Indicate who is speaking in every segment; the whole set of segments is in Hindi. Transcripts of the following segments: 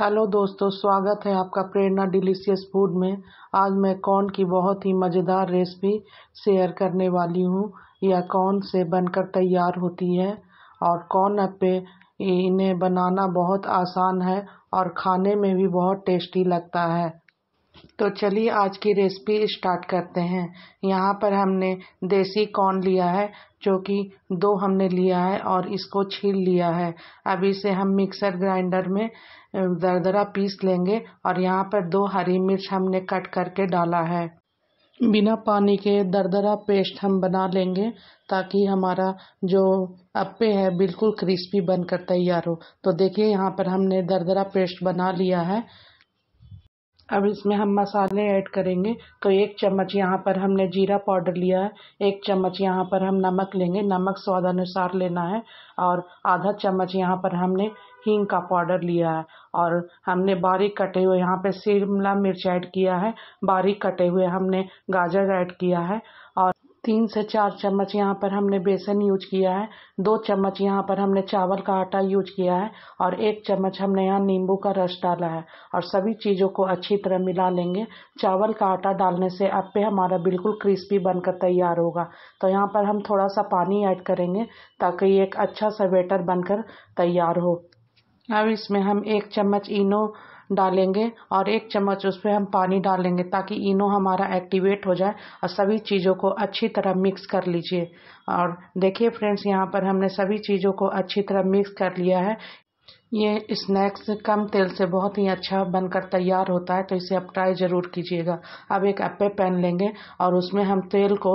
Speaker 1: हेलो दोस्तों स्वागत है आपका प्रेरणा डिलीशियस फूड में आज मैं कॉर्न की बहुत ही मज़ेदार रेसिपी शेयर करने वाली हूँ यह कॉर्न से बनकर तैयार होती है और कॉर्न पे इन्हें बनाना बहुत आसान है और खाने में भी बहुत टेस्टी लगता है तो चलिए आज की रेसिपी स्टार्ट करते हैं यहाँ पर हमने देसी कॉर्न लिया है जो कि दो हमने लिया है और इसको छील लिया है अब इसे हम मिक्सर ग्राइंडर में दरदरा पीस लेंगे और यहाँ पर दो हरी मिर्च हमने कट करके डाला है बिना पानी के दरदरा पेस्ट हम बना लेंगे ताकि हमारा जो अप्पे है बिल्कुल क्रिस्पी बनकर तैयार हो तो देखिए यहाँ पर हमने दरदरा पेस्ट बना लिया है अब इसमें हम मसाले ऐड करेंगे तो एक चम्मच यहाँ पर हमने जीरा पाउडर लिया है एक चम्मच यहाँ पर हम नमक लेंगे नमक स्वाद अनुसार लेना है और आधा चम्मच यहाँ पर हमने हींग का पाउडर लिया है और हमने बारीक कटे हुए यहाँ पे शिमला मिर्च ऐड किया है बारीक कटे हुए हमने गाजर ऐड किया है और तीन से चार चम्मच यहाँ पर हमने बेसन यूज किया है दो चम्मच यहाँ पर हमने चावल का आटा यूज किया है और एक चम्मच हमने यहाँ नींबू का रस डाला है और सभी चीज़ों को अच्छी तरह मिला लेंगे चावल का आटा डालने से आप पे हमारा बिल्कुल क्रिस्पी बनकर तैयार होगा तो यहाँ पर हम थोड़ा सा पानी ऐड करेंगे ताकि एक अच्छा सा बनकर तैयार हो अब इसमें हम एक चम्मच इनो डालेंगे और एक चम्मच उस पर हम पानी डालेंगे ताकि इनो हमारा एक्टिवेट हो जाए और सभी चीज़ों को अच्छी तरह मिक्स कर लीजिए और देखिए फ्रेंड्स यहाँ पर हमने सभी चीज़ों को अच्छी तरह मिक्स कर लिया है ये स्नैक्स कम तेल से बहुत ही अच्छा बनकर तैयार होता है तो इसे आप ट्राई ज़रूर कीजिएगा अब एक अप्पे पैन लेंगे और उसमें हम तेल को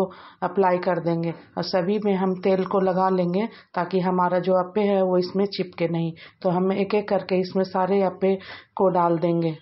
Speaker 1: अप्लाई कर देंगे और सभी में हम तेल को लगा लेंगे ताकि हमारा जो अप्पे है वो इसमें चिपके नहीं तो हम एक एक करके इसमें सारे अप्पे को डाल देंगे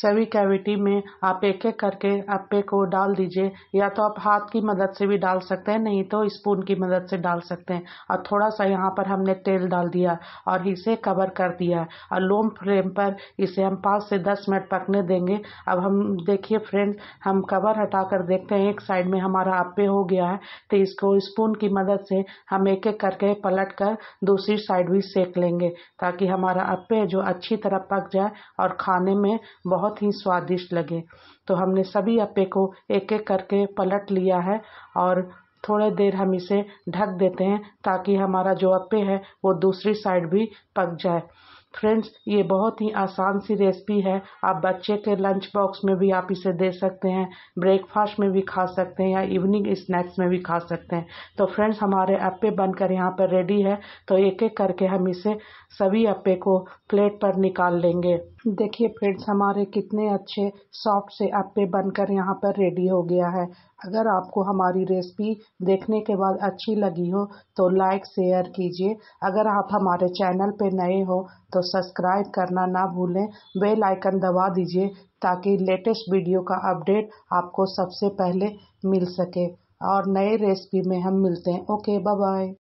Speaker 1: सभी कैविटी में आप एक एक करके अप्पे को डाल दीजिए या तो आप हाथ की मदद से भी डाल सकते हैं नहीं तो स्पून की मदद से डाल सकते हैं और थोड़ा सा यहाँ पर हमने तेल डाल दिया और इसे कवर कर दिया और लोम फ्लेम पर इसे हम पाँच से दस मिनट पकने देंगे अब हम देखिए फ्रेंड हम कवर हटा कर देखते हैं एक साइड में हमारा अप्पे हो गया है तो इसको स्पून की मदद से हम एक एक करके पलट कर दूसरी साइड भी सेक लेंगे ताकि हमारा अप्पे जो अच्छी तरह पक जाए और खाने में बहुत बहुत ही स्वादिष्ट लगे तो हमने सभी अप्पे को एक एक करके पलट लिया है और थोड़े देर हम इसे ढक देते हैं ताकि हमारा जो अप्पे है वो दूसरी साइड भी पक जाए फ्रेंड्स ये बहुत ही आसान सी रेसिपी है आप बच्चे के लंच बॉक्स में भी आप इसे दे सकते हैं ब्रेकफास्ट में भी खा सकते हैं या इवनिंग स्नैक्स में भी खा सकते हैं तो फ्रेंड्स हमारे अप्पे बनकर यहाँ पर रेडी है तो एक एक करके हम इसे सभी अप्पे को प्लेट पर निकाल लेंगे देखिए फ्रेंड्स हमारे कितने अच्छे सॉफ्ट से अप्पे बनकर यहाँ पर रेडी हो गया है अगर आपको हमारी रेसिपी देखने के बाद अच्छी लगी हो तो लाइक शेयर कीजिए अगर आप हमारे चैनल पर नए हो तो सब्सक्राइब करना ना भूलें बेल आइकन दबा दीजिए ताकि लेटेस्ट वीडियो का अपडेट आपको सबसे पहले मिल सके और नए रेसिपी में हम मिलते हैं ओके बाय बाय